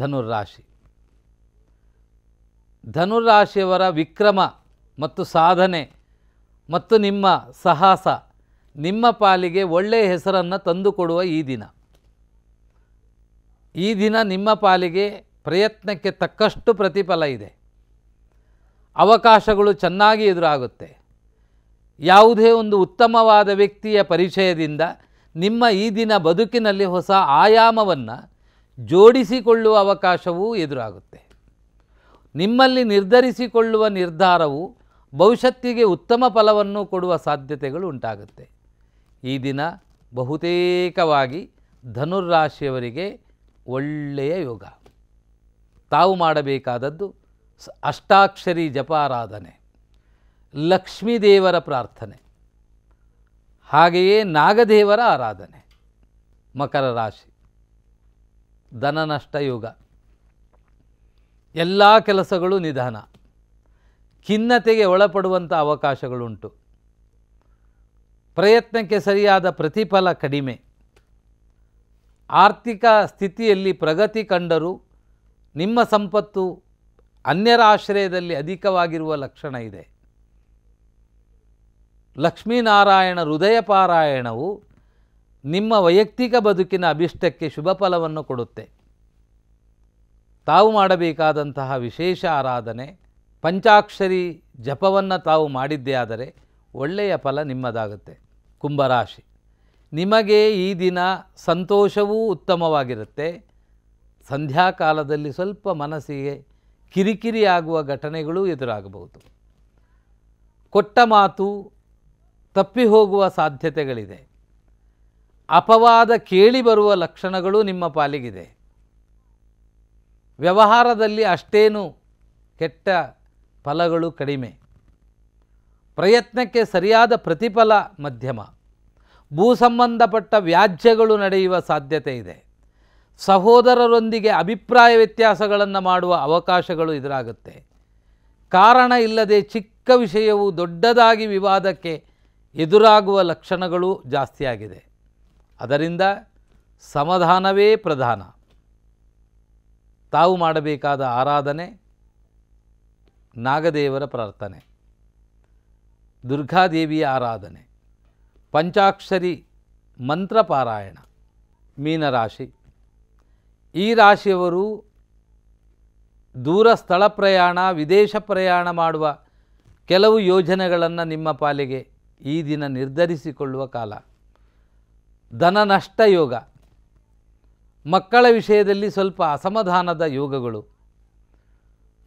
ಧನುರಾಶಿ ಧನುರಾಶಿಯವರ ವಿಕ್ರಮ ಮತ್ತು ಸಾಧನೆ ಮತ್ತು ನಿಮ್ಮ ಸಾಹಸ ನಿಮ್ಮ ಪಾಲಿಗೆ ಒಳ್ಳೆಯ ಹೆಸರನ್ನು ತಂದುಕೊಡುವ ಈ ದಿನ ಈ ದಿನ ನಿಮ್ಮ ಪಾಲಿಗೆ ಪ್ರಯತ್ನಕ್ಕೆ ತಕ್ಕಷ್ಟು ಪ್ರತಿಫಲ ಇದೆ ಅವಕಾಶಗಳು ಚೆನ್ನಾಗಿ ಎದುರಾಗುತ್ತೆ ಯಾವುದೇ ಒಂದು ಉತ್ತಮವಾದ ವ್ಯಕ್ತಿಯ ಪರಿಚಯದಿಂದ ನಿಮ್ಮ ಈ ದಿನ ಬದುಕಿನಲ್ಲಿ ಹೊಸ ಆಯಾಮವನ್ನು ಜೋಡಿಸಿಕೊಳ್ಳುವ ಅವಕಾಶವೂ ಎದುರಾಗುತ್ತೆ ನಿಮ್ಮಲ್ಲಿ ನಿರ್ಧರಿಸಿಕೊಳ್ಳುವ ನಿರ್ಧಾರವು ಭವಿಷ್ಯತ್ತಿಗೆ ಉತ್ತಮ ಫಲವನ್ನು ಕೊಡುವ ಸಾಧ್ಯತೆಗಳು ಉಂಟಾಗುತ್ತೆ ಈ ದಿನ ಬಹುತೇಕವಾಗಿ ಧನುರ್ರಾಶಿಯವರಿಗೆ ಒಳ್ಳೆಯ ಯೋಗ ತಾವು ಮಾಡಬೇಕಾದದ್ದು ಅಷ್ಟಾಕ್ಷರಿ ಜಪಾರಾಧನೆ ಲಕ್ಷ್ಮೀದೇವರ ಪ್ರಾರ್ಥನೆ ಹಾಗೆಯೇ ನಾಗದೇವರ ಆರಾಧನೆ ಮಕರ ರಾಶಿ ಧನನಷ್ಟ ನಷ್ಟ ಯುಗ ಎಲ್ಲ ಕೆಲಸಗಳು ನಿಧಾನ ಖಿನ್ನತೆಗೆ ಒಳಪಡುವಂಥ ಅವಕಾಶಗಳುಂಟು ಪ್ರಯತ್ನಕ್ಕೆ ಸರಿಯಾದ ಪ್ರತಿಫಲ ಕಡಿಮೆ ಆರ್ಥಿಕ ಸ್ಥಿತಿಯಲ್ಲಿ ಪ್ರಗತಿ ಕಂಡರೂ ನಿಮ್ಮ ಸಂಪತ್ತು ಅನ್ಯರ ಆಶ್ರಯದಲ್ಲಿ ಅಧಿಕವಾಗಿರುವ ಲಕ್ಷಣ ಇದೆ ಲಕ್ಷ್ಮೀನಾರಾಯಣ ಹೃದಯ ಪಾರಾಯಣವು ನಿಮ್ಮ ವೈಯಕ್ತಿಕ ಬದುಕಿನ ಅಭಿಷ್ಟಕ್ಕೆ ಶುಭ ಫಲವನ್ನು ಕೊಡುತ್ತೆ ತಾವು ಮಾಡಬೇಕಾದಂತಹ ವಿಶೇಷ ಆರಾಧನೆ ಪಂಚಾಕ್ಷರಿ ಜಪವನ್ನು ತಾವು ಮಾಡಿದ್ದೇ ಆದರೆ ಒಳ್ಳೆಯ ಫಲ ನಿಮ್ಮದಾಗುತ್ತೆ ಕುಂಭರಾಶಿ ನಿಮಗೆ ಈ ದಿನ ಸಂತೋಷವೂ ಉತ್ತಮವಾಗಿರುತ್ತೆ ಸಂಧ್ಯಾಕಾಲದಲ್ಲಿ ಸ್ವಲ್ಪ ಮನಸ್ಸಿಗೆ ಕಿರಿಕಿರಿ ಆಗುವ ಘಟನೆಗಳು ಎದುರಾಗಬಹುದು ಕೊಟ್ಟ ಮಾತು ತಪ್ಪಿ ಹೋಗುವ ಸಾಧ್ಯತೆಗಳಿದೆ ಅಪವಾದ ಕೇಳಿ ಬರುವ ಲಕ್ಷಣಗಳು ನಿಮ್ಮ ಪಾಲಿಗಿದೆ ವ್ಯವಹಾರದಲ್ಲಿ ಅಷ್ಟೇನು ಕೆಟ್ಟ ಫಲಗಳು ಕಡಿಮೆ ಪ್ರಯತ್ನಕ್ಕೆ ಸರಿಯಾದ ಪ್ರತಿಫಲ ಮಧ್ಯಮ ಭೂ ಸಂಬಂಧಪಟ್ಟ ವ್ಯಾಜ್ಯಗಳು ನಡೆಯುವ ಸಾಧ್ಯತೆ ಇದೆ ಸಹೋದರರೊಂದಿಗೆ ಅಭಿಪ್ರಾಯ ವ್ಯತ್ಯಾಸಗಳನ್ನು ಮಾಡುವ ಅವಕಾಶಗಳು ಎದುರಾಗುತ್ತೆ ಕಾರಣ ಇಲ್ಲದೆ ಚಿಕ್ಕ ವಿಷಯವು ದೊಡ್ಡದಾಗಿ ವಿವಾದಕ್ಕೆ ಎದುರಾಗುವ ಲಕ್ಷಣಗಳು ಜಾಸ್ತಿಯಾಗಿದೆ ಅದರಿಂದ ಸಮಾಧಾನವೇ ಪ್ರಧಾನ ತಾವು ಮಾಡಬೇಕಾದ ಆರಾಧನೆ ನಾಗದೇವರ ಪ್ರಾರ್ಥನೆ ದುರ್ಗಾದೇವಿಯ ಆರಾಧನೆ ಪಂಚಾಕ್ಷರಿ ಮಂತ್ರಪಾರಾಯಣ ಮೀನರಾಶಿ ಈ ರಾಶಿಯವರು ದೂರ ಸ್ಥಳ ಪ್ರಯಾಣ ವಿದೇಶ ಪ್ರಯಾಣ ಮಾಡುವ ಕೆಲವು ಯೋಜನೆಗಳನ್ನು ನಿಮ್ಮ ಪಾಲಿಗೆ ಈ ದಿನ ನಿರ್ಧರಿಸಿಕೊಳ್ಳುವ ಕಾಲ ಧನ ನಷ್ಟ ಯೋಗ ಮಕ್ಕಳ ವಿಷಯದಲ್ಲಿ ಸ್ವಲ್ಪ ಅಸಮಾಧಾನದ ಯೋಗಗಳು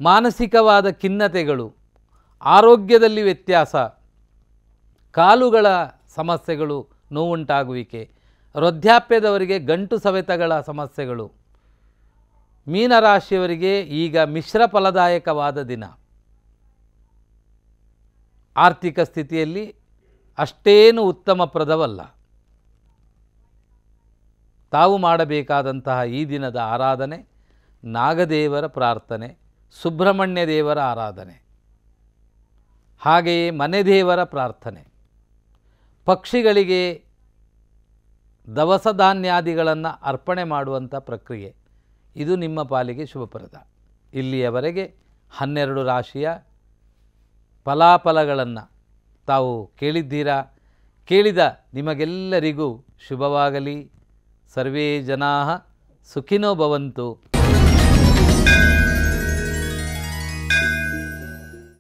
ಮಾನಸಿಕವಾದ ಖಿನ್ನತೆಗಳು ಆರೋಗ್ಯದಲ್ಲಿ ವ್ಯತ್ಯಾಸ ಕಾಲುಗಳ ಸಮಸ್ಯೆಗಳು ನೋವುಂಟಾಗುವಿಕೆ ವೃದ್ಧಾಪ್ಯದವರಿಗೆ ಗಂಟು ಸವೆತಗಳ ಸಮಸ್ಯೆಗಳು ಮೀನರಾಶಿಯವರಿಗೆ ಈಗ ಮಿಶ್ರ ಫಲದಾಯಕವಾದ ದಿನ ಆರ್ಥಿಕ ಸ್ಥಿತಿಯಲ್ಲಿ ಅಷ್ಟೇನು ಉತ್ತಮ ಪ್ರದವಲ್ಲ ತಾವು ಮಾಡಬೇಕಾದಂತಹ ಈ ದಿನದ ಆರಾಧನೆ ನಾಗದೇವರ ಪ್ರಾರ್ಥನೆ ಸುಬ್ರಹ್ಮಣ್ಯ ದೇವರ ಆರಾಧನೆ ಹಾಗೆಯೇ ಮನೆ ದೇವರ ಪ್ರಾರ್ಥನೆ ಪಕ್ಷಿಗಳಿಗೆ ದವಸ ಧಾನ್ಯಾದಿಗಳನ್ನು ಅರ್ಪಣೆ ಮಾಡುವಂಥ ಪ್ರಕ್ರಿಯೆ ಇದು ನಿಮ್ಮ ಪಾಲಿಗೆ ಶುಭಪ್ರದ ಇಲ್ಲಿಯವರೆಗೆ ಹನ್ನೆರಡು ರಾಶಿಯ ಫಲಾಫಲಗಳನ್ನು ತಾವು ಕೇಳಿದ್ದೀರಾ ಕೇಳಿದ ನಿಮಗೆಲ್ಲರಿಗೂ ಶುಭವಾಗಲಿ ಸರ್ವೇ ಜನಾ ಸುಖಿನೋ ಭವಂತು